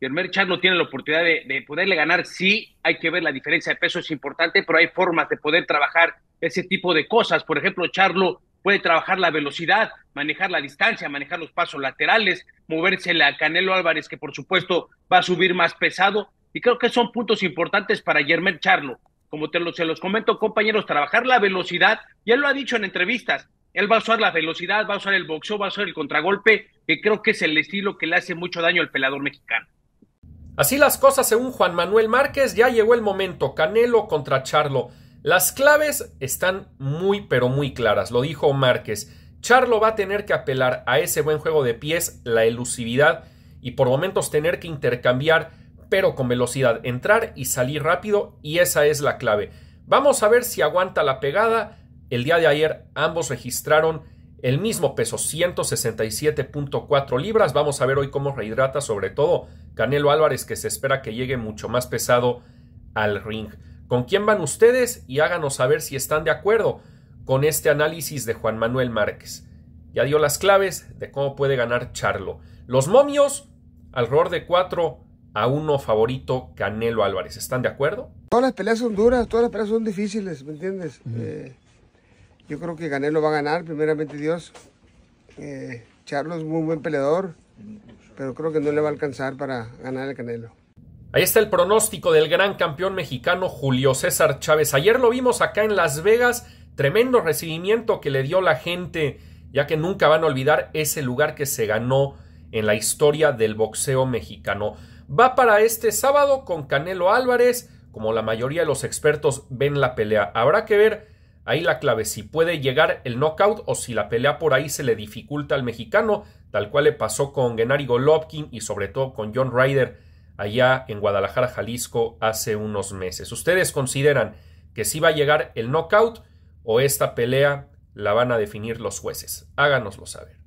Germán Charlo tiene la oportunidad de, poderle ganar, sí, hay que ver la diferencia de peso, es importante, pero hay formas de poder trabajar ese tipo de cosas. Por ejemplo, Charlo puede trabajar la velocidad, manejar la distancia, manejar los pasos laterales, moverse la Canelo Álvarez, que por supuesto va a subir más pesado. Y creo que son puntos importantes para Yermer Charlo. Como te se los comento, compañeros, trabajar la velocidad, y él lo ha dicho en entrevistas, él va a usar la velocidad, va a usar el boxeo, va a usar el contragolpe, que creo que es el estilo que le hace mucho daño al pelador mexicano. Así las cosas, según Juan Manuel Márquez, ya llegó el momento. Canelo contra Charlo. Las claves están muy, pero muy claras, lo dijo Márquez. Charlo va a tener que apelar a ese buen juego de pies, la elusividad y por momentos tener que intercambiar, pero con velocidad, entrar y salir rápido, y esa es la clave. Vamos a ver si aguanta la pegada. El día de ayer ambos registraron el mismo peso, 167.4 libras. Vamos a ver hoy cómo rehidrata, sobre todo Canelo Álvarez, que se espera que llegue mucho más pesado al ring. ¿Con quién van ustedes? Y háganos saber si están de acuerdo con este análisis de Juan Manuel Márquez. Ya dio las claves de cómo puede ganar Charlo. Los momios, alrededor de 4 a 1 favorito Canelo Álvarez. ¿Están de acuerdo? Todas las peleas son duras, todas las peleas son difíciles, ¿me entiendes? Yo creo que Canelo va a ganar, primeramente Dios. Eh, es muy buen peleador, pero creo que no le va a alcanzar para ganar el Canelo. Ahí está el pronóstico del gran campeón mexicano Julio César Chávez. Ayer lo vimos acá en Las Vegas, tremendo recibimiento que le dio la gente, ya que nunca van a olvidar ese lugar que se ganó en la historia del boxeo mexicano. Va para este sábado con Canelo Álvarez, como la mayoría de los expertos ven la pelea. Habrá que ver Ahí la clave, si puede llegar el knockout o si la pelea por ahí se le dificulta al mexicano, tal cual le pasó con Gennady Golovkin y sobre todo con John Ryder allá en Guadalajara, Jalisco, hace unos meses. ¿Ustedes consideran que si va a llegar el knockout o esta pelea la van a definir los jueces? Háganoslo saber.